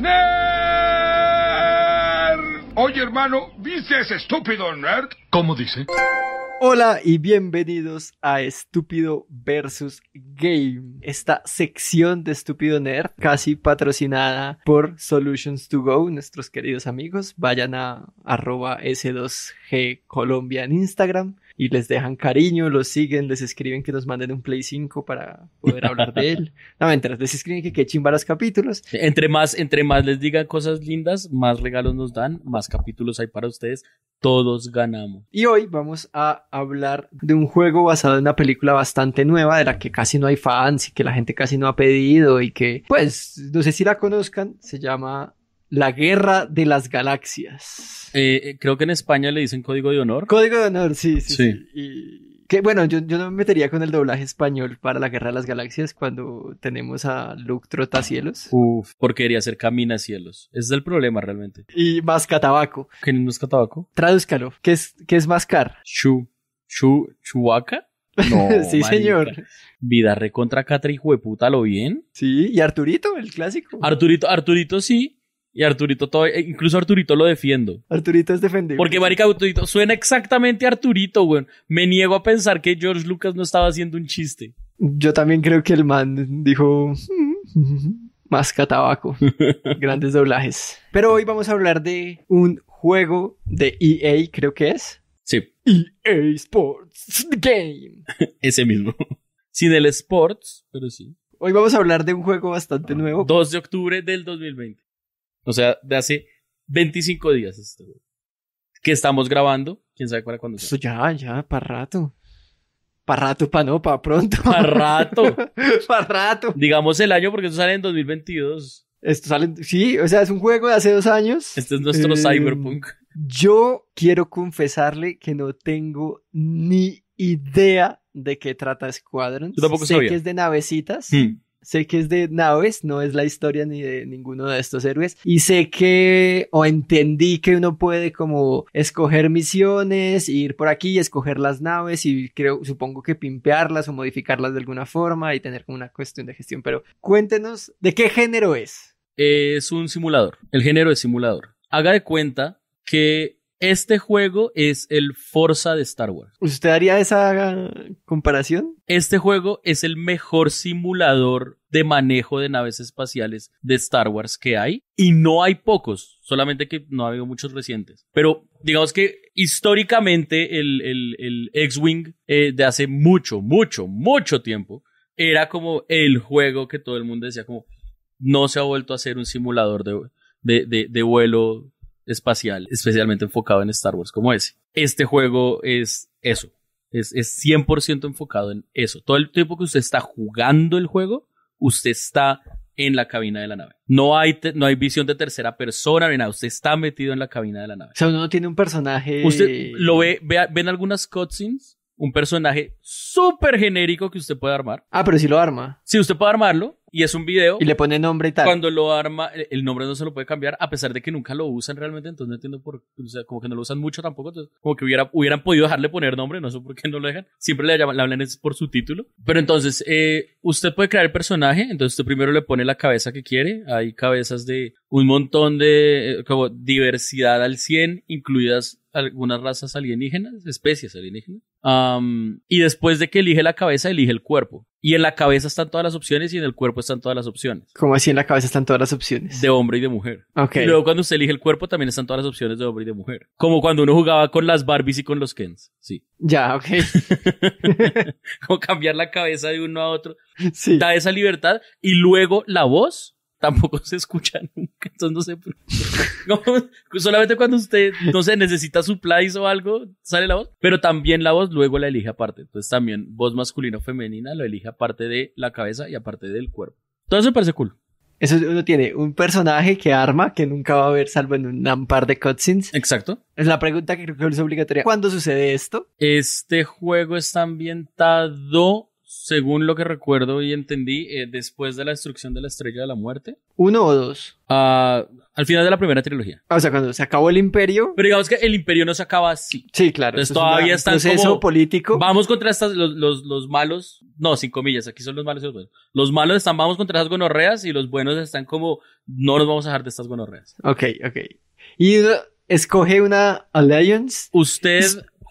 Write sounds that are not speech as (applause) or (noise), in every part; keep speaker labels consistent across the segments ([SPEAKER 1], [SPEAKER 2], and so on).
[SPEAKER 1] ¡Nerd! Oye, hermano, ¿viste ese estúpido nerd? ¿Cómo dice? Hola y bienvenidos a Estúpido versus Game, esta sección de Estúpido Nerd casi patrocinada por Solutions to Go, nuestros queridos amigos. Vayan a arroba S2G Colombia en Instagram y les dejan cariño, los siguen, les escriben que nos manden un Play 5 para poder hablar de él. (laughs) No, mientras les escriben que qué chimba capítulos.
[SPEAKER 2] Entre más, entre más les digan cosas lindas, más regalos nos dan, más capítulos hay para ustedes. Todos
[SPEAKER 1] ganamos. Y hoy vamos a hablar de un juego basado en una película bastante nueva, de la que casi no hay fans y que la gente casi no ha pedido y que, pues, no sé si la conozcan, se llama la Guerra de las Galaxias. Eh, eh, creo que en España le dicen Código de Honor. Código de Honor, sí, sí. sí. bueno, yo, no me metería con el doblaje español para La Guerra de las Galaxias cuando tenemos a Luke Trotacielos.
[SPEAKER 2] Uf, porque debería ser Camina Cielos. Ese es el problema realmente. Y Mascatabaco. ¿Quién es Mascatabaco?
[SPEAKER 1] Tradúzcalo. ¿Qué
[SPEAKER 2] es, qué es mascar? Chu. Chu. Chuaca. (laughs) No, sí, señor. Vida recontra Catra, hijo de puta, lo bien. Sí, y
[SPEAKER 1] Arturito, el clásico. Arturito,
[SPEAKER 2] Arturito sí, y Arturito todo, eh, incluso Arturito lo defiendo.
[SPEAKER 1] Arturito es defendible. Porque
[SPEAKER 2] marica Arturito suena exactamente a Arturito, weón. Me niego a pensar que George Lucas no estaba haciendo un chiste.
[SPEAKER 1] Yo también creo que el man dijo más mm, tabaco. (laughs) Grandes doblajes. Pero hoy vamos a hablar de un juego de EA, creo que es. Sí. EA Sports Game. (laughs) Ese mismo. Sin el Sports, pero sí. Hoy vamos a hablar de un juego bastante nuevo. 2 de
[SPEAKER 2] octubre del 2020. O sea, de hace 25 días esto,
[SPEAKER 1] Que estamos grabando, quién sabe para cuándo. Eso ya, ya, para rato. Para rato, para no, para pronto. Para rato.
[SPEAKER 2] (laughs) para rato. Digamos el año porque esto sale en 2022.
[SPEAKER 1] Esto sale, sí, o sea, es un juego de hace dos años. Este es nuestro em, cyberpunk. Yo quiero confesarle que no tengo ni idea de qué trata Squadron. tampoco sé que es de navecitas. Sí. Hmm. Sé que es de naves, no es la historia ni de ninguno de estos héroes. Y sé que, o entendí que uno puede como escoger misiones, ir por aquí, y escoger las naves y creo, supongo que pimpearlas o modificarlas de alguna forma y tener como una cuestión de gestión. Pero cuéntenos, ¿de qué género es? Es un simulador.
[SPEAKER 2] El género es simulador.
[SPEAKER 1] Haga de cuenta que
[SPEAKER 2] este juego es el Forza de Star Wars.
[SPEAKER 1] ¿Usted haría esa comparación?
[SPEAKER 2] Este juego es el mejor simulador de manejo de naves espaciales de Star Wars que hay. Y no hay pocos, solamente que no ha habido muchos recientes. Pero digamos que históricamente el, el, el X-Wing eh, de hace mucho, mucho, mucho tiempo era como el juego que todo el mundo decía como no se ha vuelto a hacer un simulador de, de, de vuelo espacial especialmente enfocado en Star Wars como ese. Este juego es eso, es, 100% enfocado en eso. Todo el tiempo que usted está jugando el juego, usted está en la cabina de la nave. No hay, no hay visión de tercera persona, ni Usted está metido en la cabina de la nave.
[SPEAKER 1] O sea, uno no tiene un personaje. Usted
[SPEAKER 2] lo ve, ve ven algunas cutscenes un personaje súper genérico que usted puede armar. Ah, pero si lo arma. Si usted puede armarlo y es un video. Y le
[SPEAKER 1] pone nombre y tal. Cuando
[SPEAKER 2] lo arma, el nombre no se lo puede cambiar, a pesar de que nunca lo usan realmente, entonces no entiendo por o sea, como que no lo usan mucho tampoco, entonces como que hubiera, hubieran podido dejarle poner nombre, no sé por qué no lo dejan. Siempre le, llaman, hablan es por su título. Pero entonces, eh, usted puede crear el personaje, entonces usted primero le pone la cabeza que quiere, hay cabezas de un montón de, eh, como diversidad al 100, incluidas algunas razas alienígenas, especies alienígenas y después de que elige la cabeza, elige el cuerpo. Y en la cabeza están todas las opciones y en el cuerpo están todas las opciones.
[SPEAKER 1] ¿Cómo así en la cabeza están todas las opciones?
[SPEAKER 2] De hombre y de mujer. Okay. Y luego cuando usted elige el cuerpo también están todas las opciones de hombre y de mujer. Como cuando uno jugaba con las Barbies y con los Kens. Sí.
[SPEAKER 1] Ya, ok. (laughs) Como
[SPEAKER 2] cambiar la cabeza de uno a otro. Sí. Da esa libertad. Y luego la voz tampoco se escucha (laughs) nunca. Entonces no sé. Pues, solamente cuando usted, no sé, necesita supplies o algo, sale la voz. Pero también la voz luego la elige aparte. Entonces también voz masculina o femenina lo elige aparte de la cabeza y aparte del cuerpo.
[SPEAKER 1] Todo eso parece cool. Eso uno tiene un personaje que arma que nunca va a ver salvo en un par de cutscenes. Exacto. Es la pregunta que creo que es obligatoria. ¿Cuándo sucede esto?
[SPEAKER 2] Este juego está ambientado según lo que recuerdo y entendí, eh, después de la destrucción de la Estrella de la Muerte.
[SPEAKER 1] ¿Uno o dos? Ah, al final de la primera trilogía. Ah, o sea, cuando se acabó el imperio. Pero digamos que el
[SPEAKER 2] imperio no se acaba así. Sí, claro. Entonces todavía están político. Vamos contra estas, los, los, malos, no, sin comillas, aquí son los malos y los buenos. Los malos están, vamos contra esas gonorreas y los buenos están como, no nos vamos a dejar de estas gonorreas. Ok, ok.
[SPEAKER 1] Y escoge una alliance.
[SPEAKER 2] Usted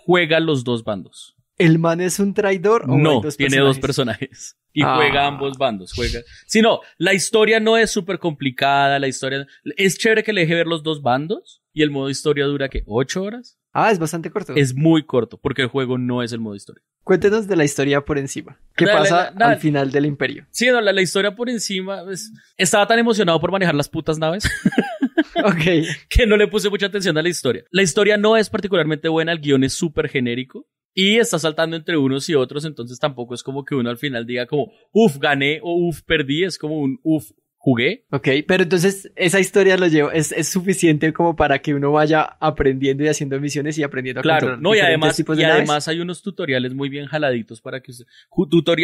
[SPEAKER 2] juega los dos bandos.
[SPEAKER 1] ¿El man es un traidor? ¿o no, tiene dos
[SPEAKER 2] personajes. Y ah. juega ambos bandos. Juega. Si no, la historia no es súper complicada. La historia. Es chévere que le deje ver los dos bandos. Y el modo historia dura que ocho horas. Ah, es bastante corto. Es
[SPEAKER 1] muy corto, porque el juego no es el modo historia. Cuéntenos de la historia por encima. ¿Qué pasa al final del imperio?
[SPEAKER 2] Sí, no, la, historia por encima. Pues, estaba tan emocionado por manejar las putas naves. (laughs) (laughs) Que no le puse mucha atención a la historia. La historia no es particularmente buena, el guión es súper genérico y está saltando entre unos y otros, entonces tampoco es
[SPEAKER 1] como que uno al final diga como, uff, gané o uff, perdí, es como un uff, jugué. Ok, pero entonces esa historia lo llevo, es, suficiente como para que uno vaya aprendiendo y haciendo misiones y aprendiendo a Claro, no, y además, además
[SPEAKER 2] hay unos tutoriales muy bien jaladitos para que usted,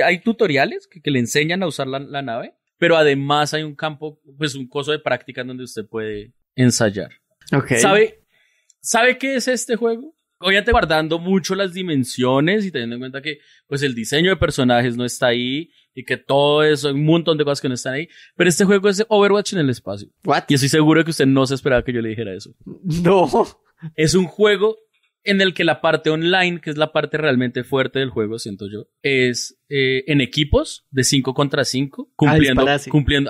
[SPEAKER 2] hay tutoriales que, le enseñan a usar la, nave, pero además hay un campo, pues un coso de práctica donde usted puede ensayar. Ok. ¿Sabe, ¿Sabe qué es este juego? obviamente guardando mucho las dimensiones y teniendo en cuenta que pues el diseño de personajes no está ahí y que todo eso, un montón de cosas que no están ahí. Pero este juego es Overwatch en el espacio. Y estoy seguro que usted no se esperaba que yo le dijera eso. No. Es un juego en el que la parte online, que es la parte realmente fuerte del juego, siento yo, es eh, en equipos de 5 contra 5, cumpliendo,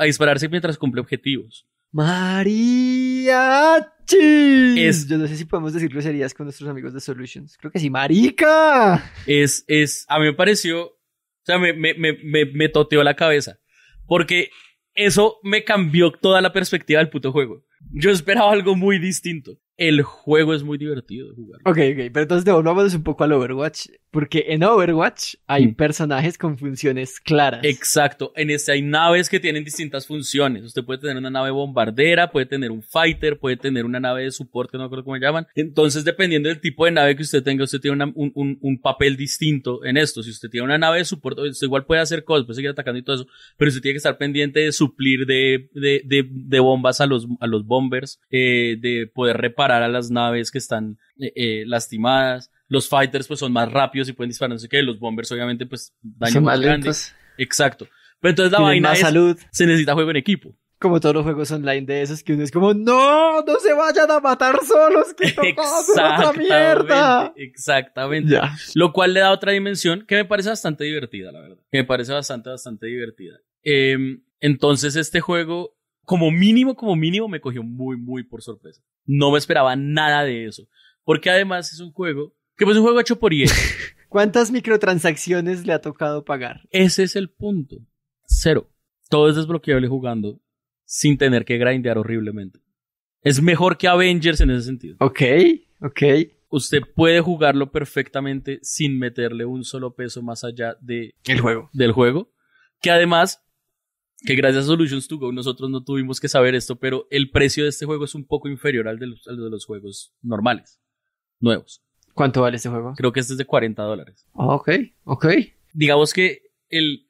[SPEAKER 2] a dispararse mientras cumple
[SPEAKER 1] objetivos. Mariachi. Yo no sé si podemos decir groserías con nuestros amigos de Solutions. Creo que sí, marica.
[SPEAKER 2] Es, es, a mí me pareció, o sea, me, me, me, me toteó la cabeza. Porque eso me cambió toda
[SPEAKER 1] la perspectiva del puto juego. Yo esperaba algo muy distinto. El juego es muy divertido de jugar. Ok, ok, pero entonces vamos un poco al Overwatch. Porque en Overwatch hay mm. personajes con funciones claras.
[SPEAKER 2] Exacto. En este hay naves que tienen distintas funciones. Usted puede tener una nave bombardera, puede tener un fighter, puede tener una nave de soporte, no acuerdo cómo llaman. Entonces, dependiendo del tipo de nave que usted tenga, usted tiene un, papel distinto en esto. Si usted tiene una nave de soporte, usted igual puede hacer cosas, puede seguir atacando y todo eso, pero usted tiene que estar pendiente de suplir de, de, de, bombas a los, a los bombers, eh, de poder reparar a las naves que están eh, eh, lastimadas. Los fighters pues son más rápidos y pueden disparar, no sé qué. Los bombers obviamente pues daño más, grandes.
[SPEAKER 1] Exacto. Pero entonces la vaina es, salud. se necesita juego en equipo. Como todos los juegos online de esos que uno es como, no, no se vayan a matar solos, que otra mierda.
[SPEAKER 2] Exactamente. Lo cual le da otra dimensión que me parece bastante divertida, la verdad. Que me parece bastante, bastante divertida. Em, entonces este juego, como mínimo, como mínimo, me cogió muy, muy por sorpresa. No me esperaba nada de eso. Porque
[SPEAKER 1] además es un juego que pues un juego hecho por EA. (laughs) ¿Cuántas microtransacciones le ha tocado pagar? Ese es el punto.
[SPEAKER 2] Cero. Todo es desbloqueable jugando sin tener que grindear horriblemente. Es mejor que Avengers en ese sentido. Ok, ok. Usted puede jugarlo perfectamente sin meterle un solo peso más allá de juego. del juego. Que además, que gracias a Solutions to Go nosotros no tuvimos que saber esto, pero el precio de este juego es un poco inferior al de los juegos normales,
[SPEAKER 1] nuevos. ¿Cuánto vale este juego? Creo
[SPEAKER 2] que este es de 40 dólares.
[SPEAKER 1] Ah, ok, ok.
[SPEAKER 2] Digamos que el,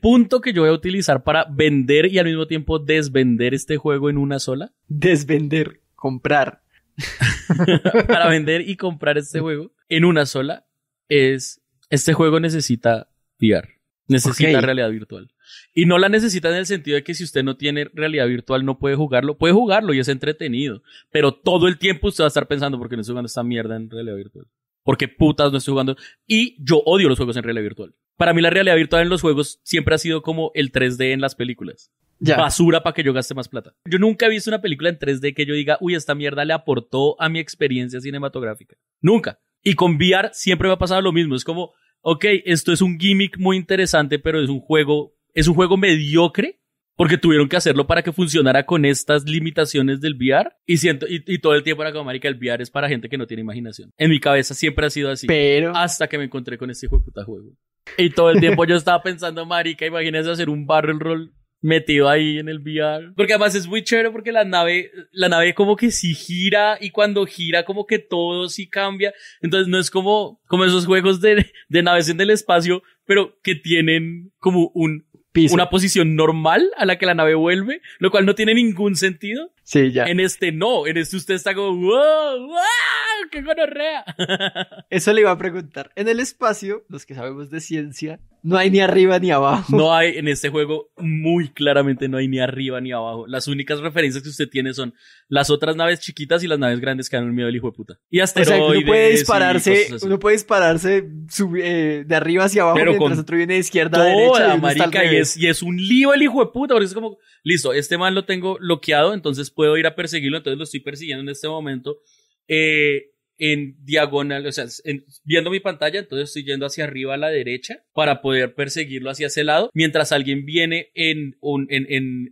[SPEAKER 2] punto que yo voy a utilizar para vender y al mismo tiempo desvender este juego en una sola. (laughs) Desvender, comprar. (laughs) para vender y comprar este juego en una sola es, este juego necesita VR, necesita realidad virtual. Y no la necesita en el sentido de que si usted no tiene realidad virtual no puede jugarlo. Puede jugarlo y es entretenido. Pero todo el tiempo usted va a estar pensando porque no estoy jugando esta mierda en realidad virtual. Porque putas no estoy jugando. Y yo odio los juegos en realidad virtual. Para mí la realidad virtual en los juegos siempre ha sido como el 3D en las películas.
[SPEAKER 1] Basura
[SPEAKER 2] para que yo gaste más plata. Yo nunca he visto una película en 3D que yo diga, uy, esta mierda le aportó a mi experiencia cinematográfica. Nunca. Y con VR siempre me ha pasado lo mismo. Es como, ok, esto es un gimmick muy interesante, pero es un juego es un juego mediocre porque tuvieron que hacerlo para que funcionara con estas limitaciones del VR y siento y, todo el tiempo era como el VR es para gente que no tiene imaginación. En mi cabeza siempre ha sido así. Pero hasta que me encontré con este juego puta juego. Y todo el tiempo yo estaba pensando, marica, imagínense hacer un barrel roll metido ahí en el VR. Porque además es muy chévere porque la nave, la nave como que sí gira y cuando gira como que todo sí cambia. Entonces no es como, como esos juegos de naves en el espacio, pero que tienen como un una posición normal a la que la nave vuelve, lo cual no tiene
[SPEAKER 1] ningún sentido. Sí, ya. En este no, en este usted está como, ¡wow!
[SPEAKER 2] ¡Qué gonorrea!
[SPEAKER 1] (laughs) Eso le iba a preguntar. En el espacio, los que sabemos de ciencia, no hay ni arriba ni abajo.
[SPEAKER 2] No hay en este juego, muy claramente no hay ni arriba ni abajo. Las únicas referencias que usted tiene son las otras naves chiquitas y las naves grandes que dan un miedo al hijo de puta. Y hasta O sea, uno puede dispararse,
[SPEAKER 1] puede eh, dispararse de arriba hacia abajo mientras otro viene de izquierda a derecha. La y, marica, y, es, y
[SPEAKER 2] es un lío el hijo de puta, porque es como, listo, este man lo tengo bloqueado, entonces puedo ir a perseguirlo, entonces lo estoy persiguiendo en este momento. Eh, en diagonal, o sea, viendo mi pantalla, entonces estoy yendo hacia arriba a la derecha para poder perseguirlo hacia ese lado, mientras alguien viene en,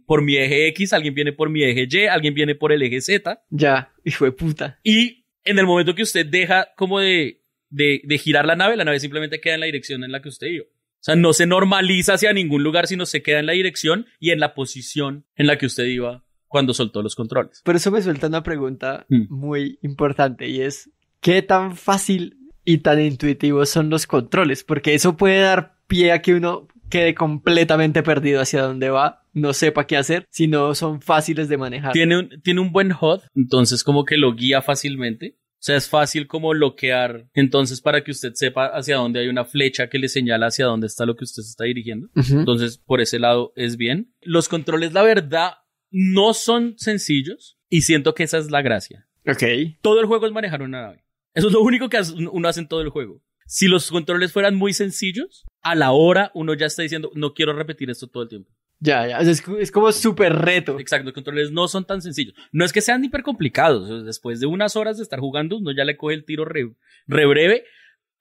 [SPEAKER 2] por mi eje X, alguien viene por mi eje Y, alguien viene por el eje Z.
[SPEAKER 1] Ya, hijo de puta.
[SPEAKER 2] Y en el momento que usted deja como de, de, de girar la nave, la nave simplemente queda en la dirección en la que usted iba. O sea, no se normaliza hacia ningún lugar, sino se queda en la dirección y en la posición en la que usted iba
[SPEAKER 1] cuando soltó los controles. Pero eso me suelta una pregunta hmm. muy importante y es, ¿qué tan fácil y tan intuitivo son los controles? Porque eso puede dar pie a que uno quede completamente perdido hacia dónde va, no sepa qué hacer, si no son fáciles de manejar. Tiene
[SPEAKER 2] un, tiene un buen HUD, entonces como que lo guía fácilmente. O sea, es fácil como bloquear, entonces para que usted sepa hacia dónde hay una flecha que le señala hacia dónde está lo que usted se está dirigiendo. Entonces, por ese lado es bien. Los controles, la verdad, no son sencillos y siento que esa es la gracia. Ok. Todo el juego es manejar una nave. Eso es lo único que uno hace en todo el juego. Si los controles fueran muy sencillos, a la hora uno ya está diciendo, no quiero repetir esto todo el tiempo.
[SPEAKER 1] Ya, ya, es, como súper
[SPEAKER 2] reto. Exacto, los controles no son tan sencillos. No es que sean hiper complicados. Después de unas horas de estar jugando, uno ya le coge el tiro re, re breve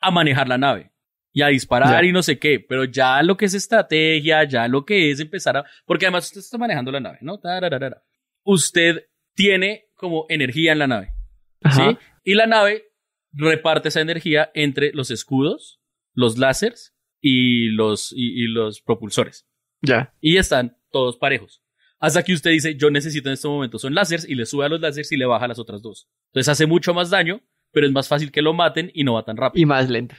[SPEAKER 2] a manejar la nave y a disparar y no sé qué, pero ya lo que es estrategia, ya lo que es empezar a... Porque además usted está manejando la nave, ¿no? Usted tiene como energía en la nave, ¿sí? Y la nave reparte esa energía entre los escudos, los láseres y los, y, los propulsores. Ya. Y están todos parejos. Hasta que usted dice, yo necesito en este momento son láseres y le sube a los láseres y le baja a las otras dos. Entonces hace mucho más daño, pero es más fácil que lo maten y no va tan rápido. Y más lento.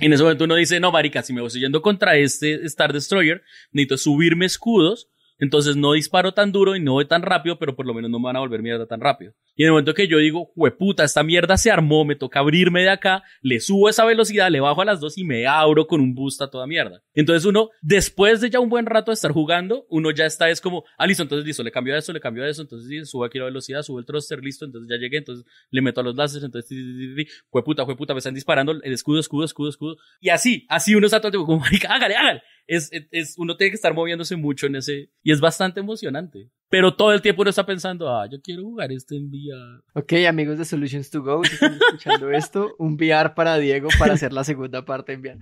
[SPEAKER 2] Y en ese momento uno dice, no, marica, si me voy yendo contra este Star Destroyer, necesito subirme escudos, entonces no disparo tan duro y no voy tan rápido, pero por lo menos no me van a volver mierda tan rápido. Y en el momento que yo digo, hueputa, esta mierda se armó, me toca abrirme de acá, le subo esa velocidad, le bajo a las dos y me abro con un boost a toda mierda. Entonces uno, después de ya un buen rato de estar jugando, uno ya está, es como, ah, listo, entonces listo, le cambio a eso, le cambio a eso, entonces subo aquí la velocidad, subo el thruster, listo, entonces ya llegué, entonces le meto a los láseres, entonces, hueputa, hueputa, me están disparando el escudo, escudo, escudo, escudo. Y así, así uno está todo tipo como, marica, hágale, hágale. Es, es, uno tiene que estar moviéndose mucho en ese, y es bastante emocionante pero todo el tiempo uno está pensando, ah, yo quiero jugar esto en VR.
[SPEAKER 1] Ok, amigos de Solutions to Go, si están escuchando (laughs) esto, un VR para Diego para hacer la segunda parte en VR.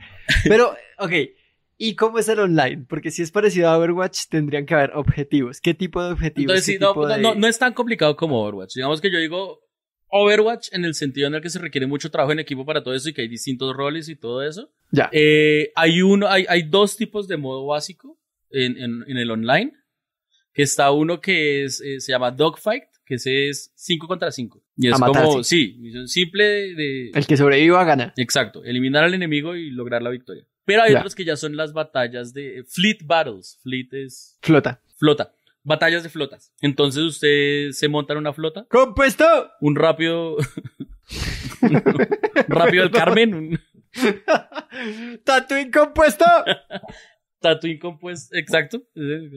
[SPEAKER 1] Pero, ok, ¿y cómo es el online? Porque si es parecido a Overwatch, tendrían que haber objetivos. ¿Qué tipo de objetivos? no,
[SPEAKER 2] es tan complicado como Overwatch. Digamos que yo digo, Overwatch en el sentido en el que se requiere mucho trabajo en equipo para todo eso y que hay distintos roles y todo eso. Ya. Eh, hay uno, hay, hay, dos tipos de modo básico en, en, en, el online que está uno que es, eh, se llama Dogfight, que ese es 5 contra 5. Y es como, sí, misión simple de, El que sobreviva gana. Exacto, eliminar al enemigo y lograr la victoria. Pero hay otros que ya son las batallas de eh, Fleet Battles. Fleet es... Flota. Flota. Batallas de flotas. Entonces usted se monta en una flota. ¡Compuesto! Un rápido... (laughs) un rápido el Carmen. (laughs) ¡Tatuín compuesto! (laughs) Tatooine compuesto, exacto.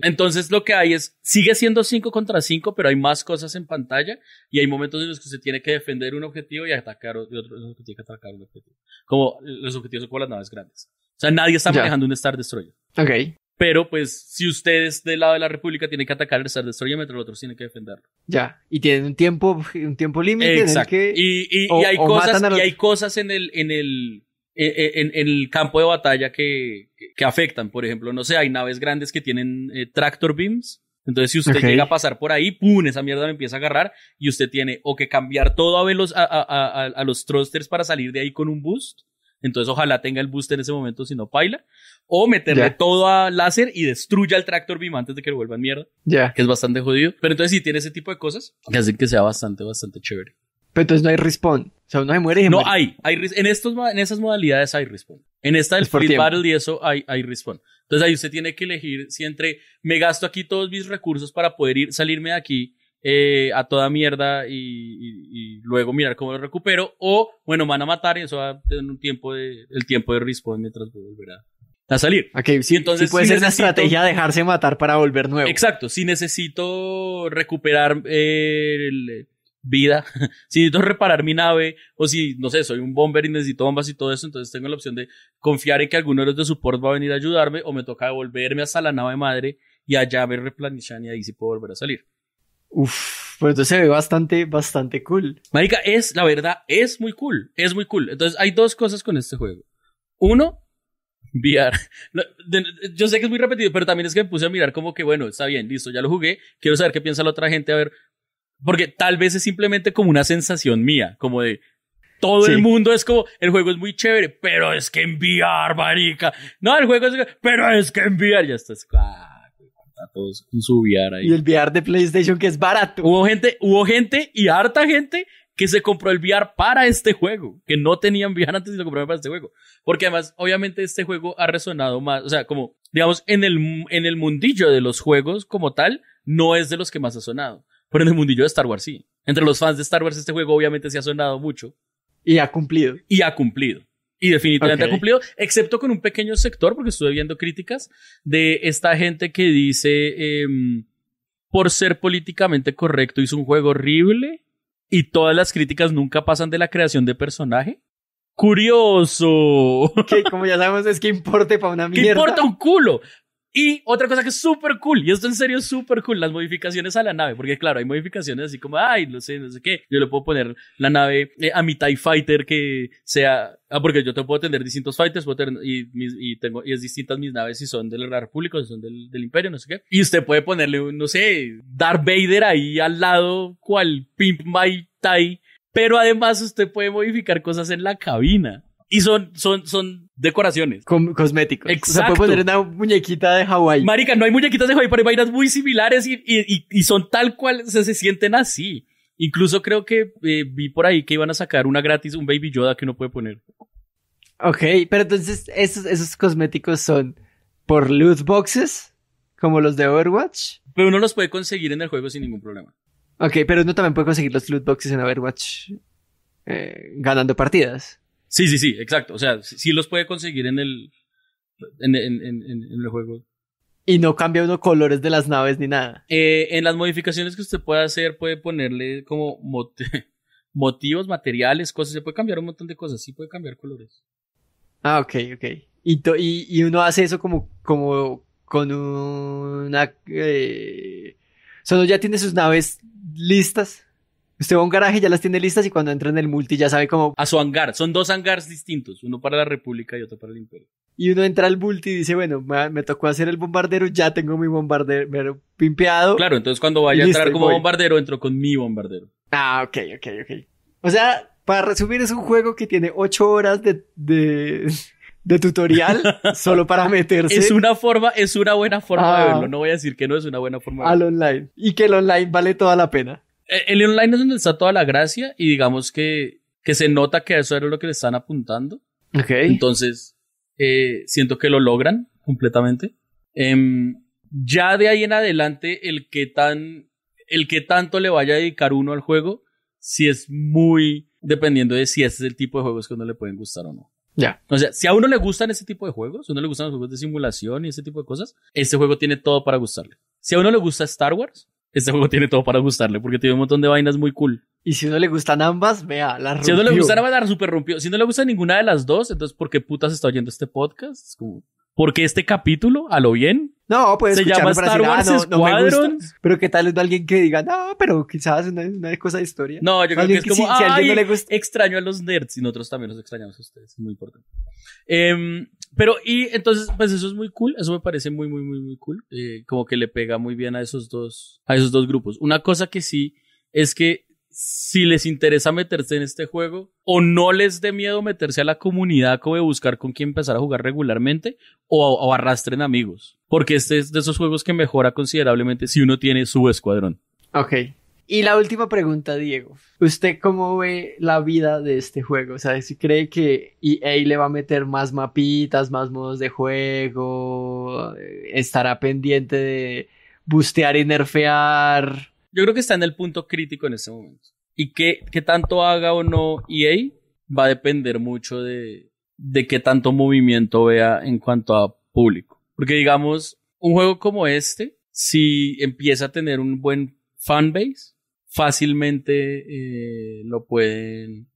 [SPEAKER 2] Entonces lo que hay es, sigue siendo 5 contra 5, pero hay más cosas en pantalla y hay momentos en los que se tiene que defender un objetivo y atacar otro, que tiene que atacar objetivo. Como los objetivos son como las naves grandes. O sea, nadie está manejando un Star Destroyer. Ok. Pero pues si ustedes del lado de la República tienen que atacar el Star Destroyer, mientras el otro tiene que defenderlo.
[SPEAKER 1] Ya, y tienen un tiempo, un tiempo límite. En el que... y, y, hay cosas, hay
[SPEAKER 2] cosas en el, en el eh, eh, en, el campo de batalla que, que, afectan. Por ejemplo, no sé, hay naves grandes que tienen eh, tractor beams. Entonces, si usted llega a pasar por ahí, ¡pum! Esa mierda me empieza a agarrar y usted tiene o que cambiar todo a, velos, a, los thrusters para salir de ahí con un boost. Entonces, ojalá tenga el boost en ese momento, si no paila. O meterle todo a láser y destruya el tractor beam antes de que lo vuelvan mierda. Ya. Que es bastante jodido. Pero entonces, si tiene ese tipo de cosas
[SPEAKER 1] que hacen que sea bastante, bastante chévere. Pero entonces no hay respawn. O sea, ¿no muere No,
[SPEAKER 2] hay. en, estos, en esas modalidades hay respawn. En esta del Free Battle y eso hay, hay respawn. Entonces ahí usted tiene que elegir si entre me gasto aquí todos mis recursos para poder ir, salirme de aquí eh, a toda mierda y, luego mirar cómo lo recupero. O, bueno, van a matar y eso va a tener un tiempo de, el tiempo de respawn mientras voy a volver
[SPEAKER 1] a, salir. Ok, sí, entonces, puede ser la estrategia dejarse matar para volver nuevo.
[SPEAKER 2] Exacto, si necesito recuperar eh, el, vida, (laughs) si necesito reparar mi nave o si, no sé, soy un bomber y necesito bombas y todo eso, entonces tengo la opción de confiar en que alguno de los de support va a venir a ayudarme o me toca devolverme hasta la nave madre y allá me replanishan y ahí sí puedo volver a salir.
[SPEAKER 1] Uf, pues entonces se ve bastante, bastante cool.
[SPEAKER 2] Marica, es, la verdad, es muy cool, es muy cool. Entonces hay dos cosas con este juego. Uno, VR. (laughs) Yo sé que es muy repetido, pero también es que me puse a mirar como que, bueno, está bien, listo, ya lo jugué. Quiero saber qué piensa la otra gente, a ver porque tal vez es simplemente como una sensación mía, como de todo el mundo es como, el juego es muy chévere, pero es que enviar, marica. No, el juego es, pero es que enviar, ya estás. Ah,
[SPEAKER 1] todos con su VR ahí. Y el VR de PlayStation que
[SPEAKER 2] es barato. Hubo gente, hubo gente y harta gente que se compró el VR para este juego, que no tenían VR antes y lo compraron para este juego. Porque además, obviamente, este juego ha resonado más, o sea, como, digamos, en el, en el mundillo de los juegos como tal, no es de los que más ha sonado. Pero en el mundillo de Star Wars sí. Entre los fans de Star Wars este juego obviamente se ha sonado mucho. Y ha cumplido. Y ha cumplido. Y definitivamente ha cumplido, excepto con un pequeño sector, porque estuve viendo críticas de esta gente que dice, em, por ser políticamente correcto, hizo un juego horrible y todas las críticas nunca pasan de la creación de personaje.
[SPEAKER 1] Curioso. Que como ya sabemos es que importe para una mierda. Que importa un
[SPEAKER 2] culo. Y otra cosa que es súper cool, y esto en serio es súper cool, las modificaciones a la nave, porque claro, hay modificaciones así como, ay, no sé, no sé qué, yo le puedo poner la nave eh, a mi TIE Fighter que sea, ah, porque yo te puedo tener distintos fighters, puedo tener, y, tengo, y es distintas mis naves si son de la República, si son del, del Imperio, no sé qué. Y usted puede ponerle, no sé, Darth Vader ahí al lado, cual Pimp My TIE, pero además usted puede modificar cosas en la cabina. Y son, son, son decoraciones. cosméticos. Exacto. O puede poner una
[SPEAKER 1] muñequita de Hawaii
[SPEAKER 2] Marica, no hay muñequitas de Hawaii, pero hay vainas muy similares y, y, y son tal cual, se sienten así. Incluso creo que eh, vi por ahí que iban a sacar una gratis, un Baby
[SPEAKER 1] Yoda que uno puede poner. Ok, pero entonces esos, esos cosméticos son por loot boxes, como los de Overwatch.
[SPEAKER 2] Pero uno los puede conseguir en el juego sin ningún
[SPEAKER 1] problema. Ok, pero uno también puede conseguir los loot boxes en Overwatch eh, ganando partidas.
[SPEAKER 2] Sí, sí, sí, exacto. O sea, sí, los puede conseguir en el, en, el
[SPEAKER 1] juego. Y no cambia uno colores de las naves ni nada. Eh, en las modificaciones que usted
[SPEAKER 2] puede hacer, puede ponerle como (laughs) motivos, materiales, cosas. Se puede cambiar un montón de cosas. Sí, puede cambiar colores.
[SPEAKER 1] Ah, ok, ok. Y, y, uno hace eso como, como con una. solo eh, ya tiene sus naves listas Usted va a un garaje, ya las tiene listas y cuando entra en el multi ya sabe cómo. A su
[SPEAKER 2] hangar. Son dos hangars distintos, uno para la República y otro para el Imperio.
[SPEAKER 1] Y uno entra al multi y dice, bueno, me, tocó hacer el bombardero, ya tengo mi bombardero pimpeado. Claro, entonces cuando vaya a entrar como
[SPEAKER 2] bombardero, entro con mi bombardero. Ah, ok, ok, ok.
[SPEAKER 1] O sea, para resumir, es un juego que tiene ocho horas de, de, (laughs) tutorial (laughs) solo para meterse. Es una
[SPEAKER 2] forma, es una buena forma de ah. verlo. No
[SPEAKER 1] voy a decir que no es una buena forma Al online. Y que el online vale toda la pena.
[SPEAKER 2] Eh, el online es donde está toda la gracia y digamos que, que se nota que eso era lo que le están apuntando. Entonces, eh, siento que lo logran completamente. Em, ya de ahí en adelante, el que tan, el que tanto le vaya a dedicar uno al juego, si es muy dependiendo de si ese es el tipo de juegos que a uno le pueden gustar o no. Ya. O sea, si a uno le gustan ese tipo de juegos, si a uno le gustan los juegos de simulación y ese tipo de cosas, este juego tiene todo para gustarle. Si a uno le gusta Star Wars, este juego tiene todo para gustarle porque tiene un montón de vainas muy cool. Y si no le gustan ambas, vea, la rompió. Si no le gustan a la super rompió. Si no le gusta ninguna de las dos, entonces ¿por qué putas está oyendo este podcast? como, ¿Por qué este capítulo? A lo bien.
[SPEAKER 1] No, pues se llama Star Pero qué tal es alguien que diga, no, pero quizás una, una cosa de historia. No, yo creo que es como, si, a alguien no le
[SPEAKER 2] gusta. extraño a los nerds y nosotros también los extrañamos a ustedes. muy importante. Eh, pero, y entonces, pues eso es muy cool, eso me parece muy, muy, muy, muy cool. Eh, como que le pega muy bien a esos dos, a esos dos grupos. Una cosa que sí es que si les interesa meterse en este juego o no les dé miedo meterse a la comunidad como de buscar con quién empezar a jugar regularmente o, o arrastren amigos. Porque este es de esos juegos que mejora considerablemente si uno tiene su escuadrón. Ok,
[SPEAKER 1] y la última pregunta, Diego. ¿Usted cómo ve la vida de este juego? O sea, si cree que EA le va a meter más mapitas, más modos de juego, eh, estará pendiente de bustear y nerfear. Yo creo
[SPEAKER 2] que está en el punto crítico en este momento. Y que tanto haga o no EA va a depender mucho de, de qué tanto movimiento vea en cuanto a público. Porque digamos, un juego como este, si empieza a tener un buen fanbase, fácilmente eh, lo pueden...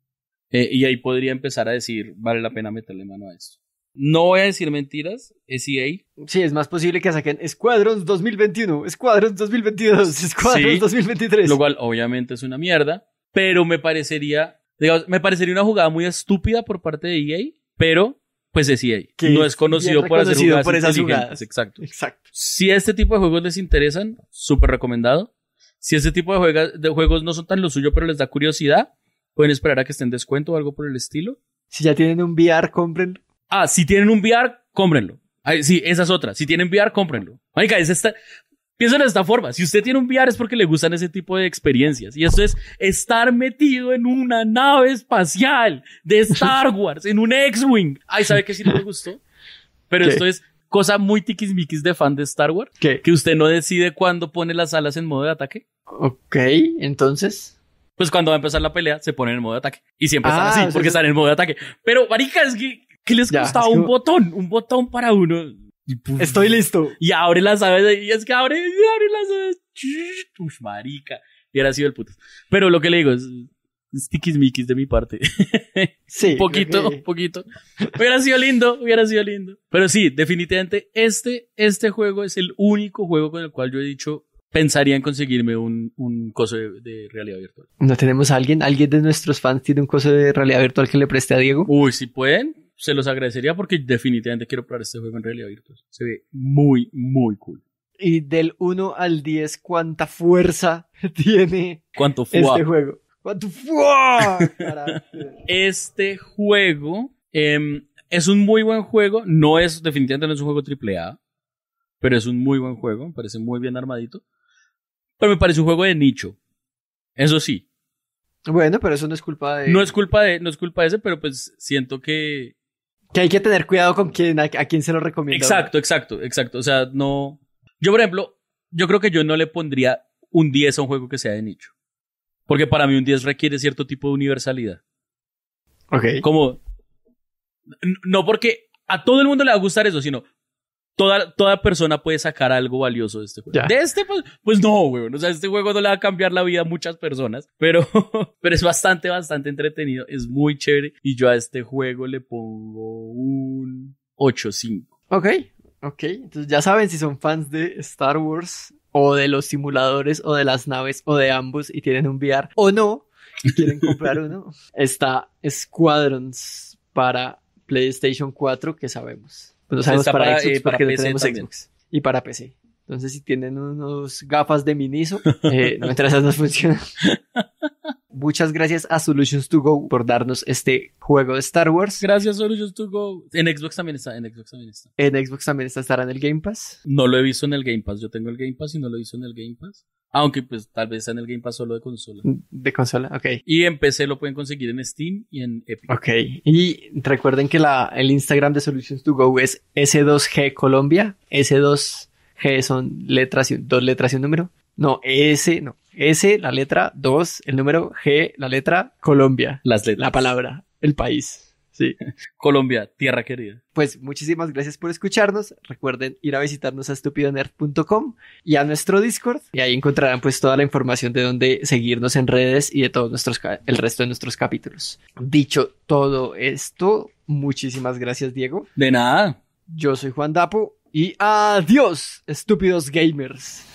[SPEAKER 2] Eh, y ahí podría
[SPEAKER 1] empezar a decir, vale la pena meterle mano a esto. No voy a decir mentiras, es EA. Sí, es más posible que saquen Squadrons 2021, Squadrons 2022, Squadrons 2023.
[SPEAKER 2] Lo cual obviamente es una mierda, pero me parecería, digamos, me parecería una jugada muy estúpida por parte de EA, pero pues es EA. no es conocido por hacer jugadas por esas jugadas. Exacto. Exacto. Si este tipo de juegos les interesan, súper recomendado. Si ese tipo de, juegos no son tan lo suyo, pero les da curiosidad, pueden esperar a que estén descuento o algo por el estilo. Si ya tienen un VR, cómprenlo. Ah, si tienen un VR, cómprenlo. Ay, sí, esa es otra. Si tienen VR, cómprenlo. Mónica, es esta. Piensen de esta forma. Si usted tiene un VR es porque le gustan ese tipo de experiencias. Y esto es estar metido en una nave espacial de Star (laughs) Wars, en un X-Wing. Ay, ¿sabe que sí no me gustó? Pero esto es cosa muy tiquismiquis de fan de Star Wars. ¿Qué? Que usted no decide cuándo pone las alas en modo de ataque. Ok, entonces. Pues cuando va a empezar la pelea, se pone en modo de ataque. Y siempre están ah, así, porque están en modo de ataque. Pero, marica, es que, ¿Qué les un botón, un botón para uno. Estoy listo. Y abre las aves. Y es que abre, abre las aves. Uf, marica. Y ha sido el puto. Pero lo que le digo es, Mickey's de mi parte. (laughs) Sí. poquito, un poquito. Hubiera sido lindo, hubiera sido lindo. Pero sí, definitivamente este, este juego es el único juego con el cual yo he dicho pensaría en conseguirme un, un coso de, realidad virtual.
[SPEAKER 1] ¿No tenemos a alguien? ¿Alguien de nuestros fans tiene un coso de realidad virtual que le preste a Diego? Uy, si
[SPEAKER 2] pueden, se los agradecería porque definitivamente quiero probar este juego en realidad virtual. Se ve muy, muy cool.
[SPEAKER 1] Y del 1 al 10, ¿cuánta fuerza (laughs) tiene ¿Cuánto este juego? (laughs) este
[SPEAKER 2] juego em, es un muy buen juego. No es, definitivamente no un juego triple A pero es un muy buen juego. Me parece muy bien armadito. Pero me parece un juego de nicho.
[SPEAKER 1] Eso sí. Bueno, pero eso no es culpa de. No
[SPEAKER 2] es culpa de, no es culpa de ese, pero pues siento que.
[SPEAKER 1] Que hay que tener cuidado con quién, a, quién se lo recomienda. Exacto,
[SPEAKER 2] exacto, exacto. O sea, no. Yo, por ejemplo, yo creo que yo no le pondría un 10 a un juego que sea de nicho. Porque para mí un 10 requiere cierto tipo de universalidad. Ok. Como. No porque a todo el mundo le va a gustar eso, sino toda, toda persona puede sacar algo valioso de este juego. De este, pues, pues no, güey. O sea, este juego no le va a cambiar la vida a muchas personas, pero, (laughs) pero es bastante, bastante entretenido. Es muy chévere. Y
[SPEAKER 1] yo a este juego le pongo un 8-5. Ok, ok. Entonces ya saben, si son fans de Star Wars, o de los simuladores o de las naves o de ambos y tienen un VR o no y quieren comprar uno, (laughs) está Squadrons para PlayStation 4 que sabemos. Pues sabemos para, Xbox eh, tenemos Xbox y para PC. Entonces si tienen unos gafas de miniso, eh, no, (laughs) mientras esas no funciona. (laughs) Muchas gracias a Solutions to Go por darnos este juego de Star Wars. Gracias, Solutions to Go.
[SPEAKER 2] En Xbox también está, en Xbox también está.
[SPEAKER 1] En Xbox también está, estará en el
[SPEAKER 2] Game Pass. No lo he visto en el Game Pass. Yo tengo el Game Pass y no lo he visto en el Game Pass. Aunque pues tal vez está en el Game Pass solo de consola. Mm,
[SPEAKER 1] de consola, ok.
[SPEAKER 2] Y en PC lo pueden conseguir en Steam y en Epic. Ok.
[SPEAKER 1] Y recuerden que la, el Instagram de Solutions to Go es S2G Colombia. S2G son letras y, dos letras y un número. No, e S, no. S, la letra, 2, el número, G, la letra, Colombia. Las letras. La palabra, el país. Sí. (laughs) Colombia, tierra querida. Pues muchísimas gracias por escucharnos. Recuerden ir a visitarnos a estupidonerd.com y a nuestro Discord. Y ahí encontrarán pues toda la información de dónde seguirnos en redes y de todos nuestros el resto de nuestros capítulos. Dicho todo esto, muchísimas gracias, Diego. De nada. Yo soy Juan Dapo y adiós, estúpidos gamers.